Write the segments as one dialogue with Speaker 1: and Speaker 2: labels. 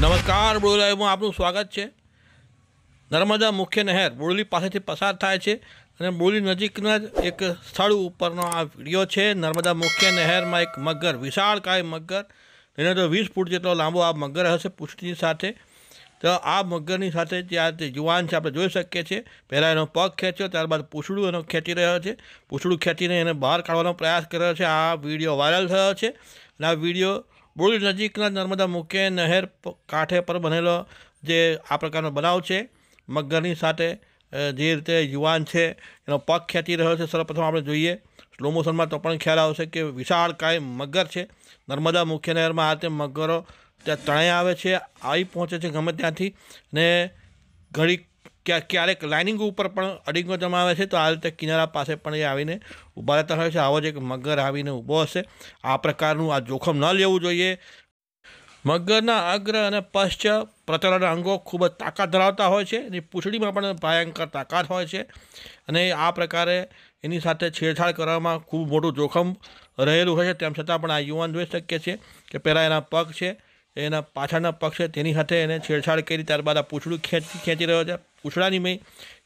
Speaker 1: નમસ્કાર બોરલી લાઈવમાં આપનું સ્વાગત છે નર્મદા મુખ્ય નહેર બોરલી પાસેથી પસાર થાય છે અને બોરલી નજીકના જ એક સ્થળ ઉપરનો આ વિડીયો છે નર્મદા મુખ્ય નહેરમાં એક મગર વિશાળકાય મગર એને તો વીસ ફૂટ જેટલો લાંબો આ મગર હશે પુષ્ટિની સાથે તો આ મગરની સાથે જે આ જુવાન છે આપણે જોઈ શકીએ છીએ પહેલાં એનો પગ ખેંચ્યો ત્યારબાદ પૂછડું એનો ખેંચી રહ્યો છે પૂછડું ખેંચીને એને બહાર કાઢવાનો પ્રયાસ કર્યો છે આ વિડીયો વાયરલ થયો છે અને આ વિડીયો ભુજ નજીકના નર્મદા મુખ્ય નહેર કાંઠે પર બનેલો જે આ પ્રકારનો બનાવ છે મગરની સાથે જે રીતે યુવાન છે એનો પગ ખેંચી રહ્યો છે સર્વપ્રથમ આપણે જોઈએ સ્લો મોશનમાં તો પણ ખ્યાલ આવશે કે વિશાળ કાય મગર છે નર્મદા મુખ્ય નહેરમાં આ રીતે મગરો ત્યાં તણાઈ આવે છે આવી પહોંચે છે ગમે ત્યાંથી ને ઘડીક ક્યાં ક્યારેક લાઇનિંગ ઉપર પણ અડીંગો જમાવે છે તો આ રીતે કિનારા પાસે પણ એ આવીને ઊભા રહેતા હોય છે આવો જ એક મગર આવીને ઊભો હશે આ પ્રકારનું આ જોખમ ન લેવું જોઈએ મગરના અગ્ર અને પશ્ચ પ્રચલના અંગો ખૂબ જ તાકાત ધરાવતા હોય છે એની પૂછડીમાં પણ ભયંકર તાકાત હોય છે અને આ પ્રકારે એની સાથે છેડછાડ કરવામાં ખૂબ મોટું જોખમ રહેલું હોય છે તેમ છતાં પણ આ યુવાન જોઈ શકીએ છીએ કે પહેલાં એના પગ છે એના પાછળના પક્ષે તેની સાથે એને છેડછાડ કરી ત્યારબાદ આ પૂછડું ખેંચી ખેંચી રહ્યો છે પૂછડાની મેં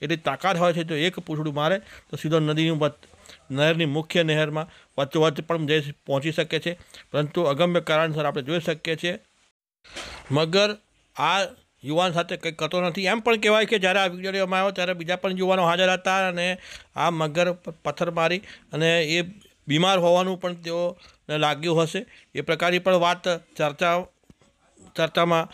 Speaker 1: એટલી તાકાત હોય છે તો એક પૂછડું મારે તો સીધો નદીની નહેરની મુખ્ય નહેરમાં વચ્ચે પણ જઈ પહોંચી શકે છે પરંતુ અગમ્ય કારણસર આપણે જોઈ શકીએ છીએ મગર આ યુવાન સાથે કંઈ કરતો નથી એમ પણ કહેવાય કે જ્યારે આ વિડીયો આવ્યો ત્યારે બીજા પણ યુવાનો હાજર હતા અને આ મગર પથ્થર મારી અને એ બીમાર હોવાનું પણ તેઓને લાગ્યું હશે એ પ્રકારની પણ વાત ચર્ચા તરતામાં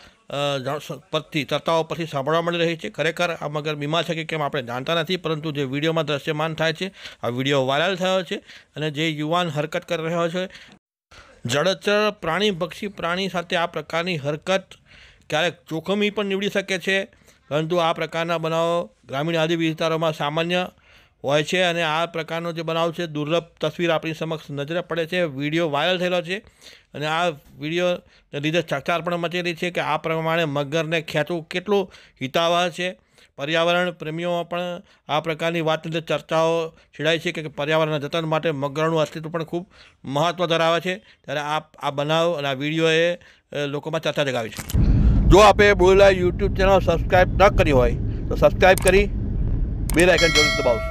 Speaker 1: પરથી તરતાઓ પરથી સાંભળવા મળી રહી છે ખરેખર આ મગર બીમાર છે કે કેમ આપણે જાણતા નથી પરંતુ જે વિડીયોમાં દ્રશ્યમાન થાય છે આ વિડીયો વાયરલ થયો છે અને જે યુવાન હરકત કરી રહ્યો છે જળચર પ્રાણી પક્ષી પ્રાણી સાથે આ પ્રકારની હરકત ક્યારેક જોખમી પણ નીવડી શકે છે પરંતુ આ પ્રકારના બનાવો ગ્રામીણ આદિ વિસ્તારોમાં સામાન્ય હોય છે અને આ પ્રકારનો જે બનાવ છે દુર્લભ તસવીર આપણી સમક્ષ નજરે પડે છે વિડીયો વાયરલ થયેલો છે અને આ વિડીયોને લીધે ચકચાર પણ મચેલી છે કે આ પ્રમાણે મગરને ખેંચવું કેટલું હિતાવહ છે પર્યાવરણ પ્રેમીઓમાં પણ આ પ્રકારની વાતની ચર્ચાઓ છેડાય છે કે પર્યાવરણના જતન માટે મગરનું અસ્તિત્વ પણ ખૂબ મહત્ત્વ ધરાવે છે ત્યારે આ આ બનાવ અને આ વિડીયોએ લોકોમાં ચર્ચા જગાવી છે જો આપે બોલેલા યુટ્યુબ ચેનલ સબસ્ક્રાઈબ ન કરી હોય તો સબસ્ક્રાઈબ કરી બે આઇકન જરૂર દબાવશો